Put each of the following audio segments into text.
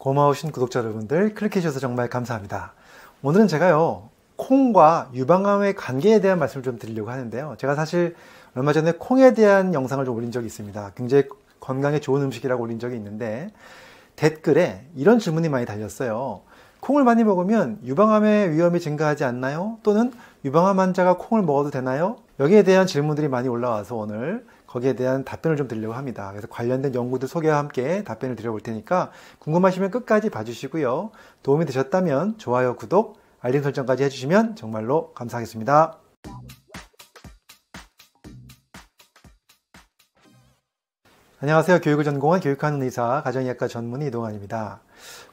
고마우신 구독자 여러분들 클릭해주셔서 정말 감사합니다. 오늘은 제가요, 콩과 유방암의 관계에 대한 말씀을 좀 드리려고 하는데요. 제가 사실 얼마 전에 콩에 대한 영상을 좀 올린 적이 있습니다. 굉장히 건강에 좋은 음식이라고 올린 적이 있는데 댓글에 이런 질문이 많이 달렸어요. 콩을 많이 먹으면 유방암의 위험이 증가하지 않나요? 또는 유방암 환자가 콩을 먹어도 되나요? 여기에 대한 질문들이 많이 올라와서 오늘 거기에 대한 답변을 좀 드리려고 합니다. 그래서 관련된 연구들 소개와 함께 답변을 드려볼 테니까 궁금하시면 끝까지 봐주시고요. 도움이 되셨다면 좋아요, 구독, 알림 설정까지 해주시면 정말로 감사하겠습니다. 안녕하세요. 교육을 전공한 교육하는 의사 가정의학과 전문의 이동환입니다.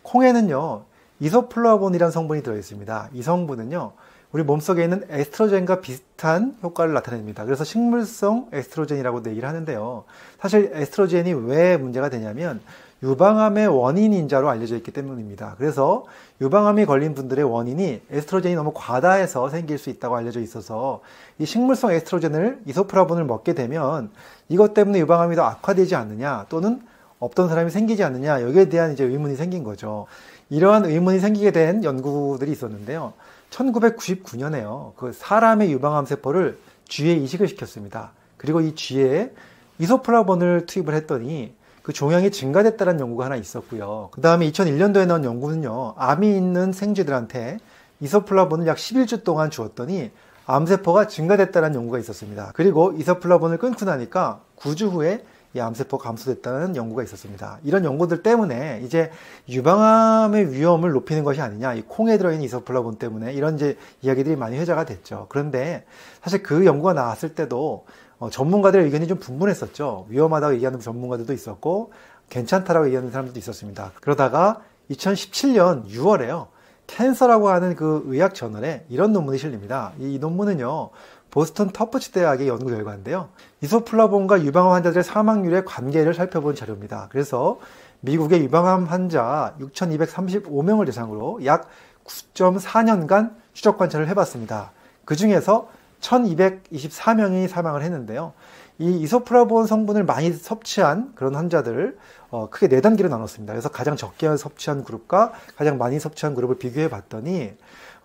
콩에는요, 이소플라본이라는 성분이 들어있습니다. 이 성분은요, 우리 몸속에 있는 에스트로젠과 비슷한 효과를 나타냅니다. 그래서 식물성 에스트로젠이라고도 얘기를 하는데요. 사실 에스트로젠이왜 문제가 되냐면 유방암의 원인인자로 알려져 있기 때문입니다. 그래서 유방암이 걸린 분들의 원인이 에스트로젠이 너무 과다해서 생길 수 있다고 알려져 있어서 이 식물성 에스트로젠을 이소프라본을 먹게 되면 이것 때문에 유방암이 더 악화되지 않느냐 또는 없던 사람이 생기지 않느냐 여기에 대한 이제 의문이 생긴 거죠. 이러한 의문이 생기게 된 연구들이 있었는데요. 1999년에요. 그 사람의 유방암 세포를 쥐에 이식을 시켰습니다. 그리고 이 쥐에 이소플라본을 투입을 했더니 그 종양이 증가됐다는 연구가 하나 있었고요. 그 다음에 2001년도에 나온 연구는요. 암이 있는 생쥐들한테 이소플라본을 약 11주 동안 주었더니 암세포가 증가됐다는 연구가 있었습니다. 그리고 이소플라본을 끊고 나니까 9주 후에 이 암세포 감소됐다는 연구가 있었습니다. 이런 연구들 때문에 이제 유방암의 위험을 높이는 것이 아니냐, 이 콩에 들어있는 이소플라본 때문에 이런 이제 이야기들이 많이 회자가 됐죠. 그런데 사실 그 연구가 나왔을 때도 어, 전문가들의 의견이 좀 분분했었죠. 위험하다고 얘기하는 전문가들도 있었고 괜찮다라고 얘기하는 사람들도 있었습니다. 그러다가 2017년 6월에요. 캔서라고 하는 그 의학 저널에 이런 논문이 실립니다. 이, 이 논문은요, 보스턴 터프치 대학의 연구 결과인데요. 이소플라본과 유방암 환자들의 사망률의 관계를 살펴본 자료입니다. 그래서 미국의 유방암 환자 6,235명을 대상으로 약 9.4년간 추적 관찰을 해봤습니다. 그 중에서 1,224명이 사망을 했는데요. 이 이소프라본 성분을 많이 섭취한 그런 환자들을 어, 크게 네 단계로 나눴습니다. 그래서 가장 적게 섭취한 그룹과 가장 많이 섭취한 그룹을 비교해 봤더니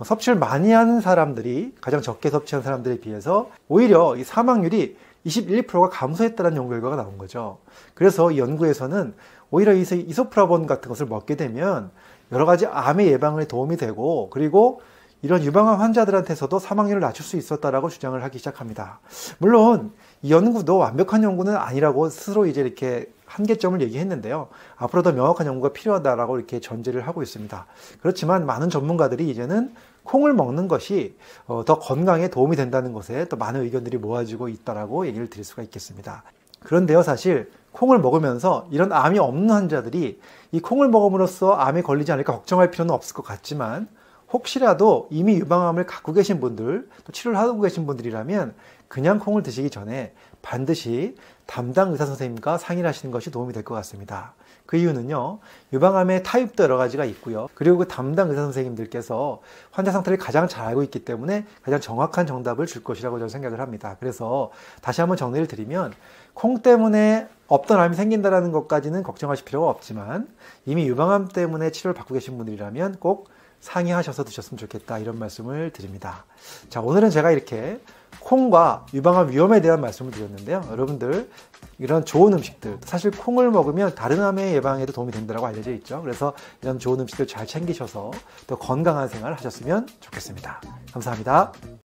섭취를 많이 하는 사람들이 가장 적게 섭취한 사람들에 비해서 오히려 이 사망률이 21%가 감소했다는 연구 결과가 나온 거죠. 그래서 이 연구에서는 오히려 이소프라본 같은 것을 먹게 되면 여러 가지 암의 예방에 도움이 되고 그리고 이런 유방암 환자들한테서도 사망률을 낮출 수 있었다라고 주장을 하기 시작합니다. 물론 이 연구도 완벽한 연구는 아니라고 스스로 이제 이렇게 한계점을 얘기했는데요. 앞으로 더 명확한 연구가 필요하다라고 이렇게 전제를 하고 있습니다. 그렇지만 많은 전문가들이 이제는 콩을 먹는 것이 어, 더 건강에 도움이 된다는 것에 또 많은 의견들이 모아지고 있다라고 얘기를 드릴 수가 있겠습니다. 그런데요, 사실 콩을 먹으면서 이런 암이 없는 환자들이 이 콩을 먹음으로써 암에 걸리지 않을까 걱정할 필요는 없을 것 같지만 혹시라도 이미 유방암을 갖고 계신 분들, 또 치료를 하고 계신 분들이라면 그냥 콩을 드시기 전에 반드시 담당 의사 선생님과 상의를 하시는 것이 도움이 될 것 같습니다. 그 이유는요, 유방암의 타입도 여러 가지가 있고요. 그리고 그 담당 의사 선생님들께서 환자 상태를 가장 잘 알고 있기 때문에 가장 정확한 정답을 줄 것이라고 저는 생각을 합니다. 그래서 다시 한번 정리를 드리면, 콩 때문에 없던 암이 생긴다라는 것까지는 걱정하실 필요가 없지만, 이미 유방암 때문에 치료를 받고 계신 분들이라면 꼭 상의하셔서 드셨으면 좋겠다 이런 말씀을 드립니다. 자, 오늘은 제가 이렇게 콩과 유방암 위험에 대한 말씀을 드렸는데요. 여러분들 이런 좋은 음식들 사실 콩을 먹으면 다른 암의 예방에도 도움이 된다고 알려져 있죠. 그래서 이런 좋은 음식들 잘 챙기셔서 더 건강한 생활 하셨으면 좋겠습니다. 감사합니다.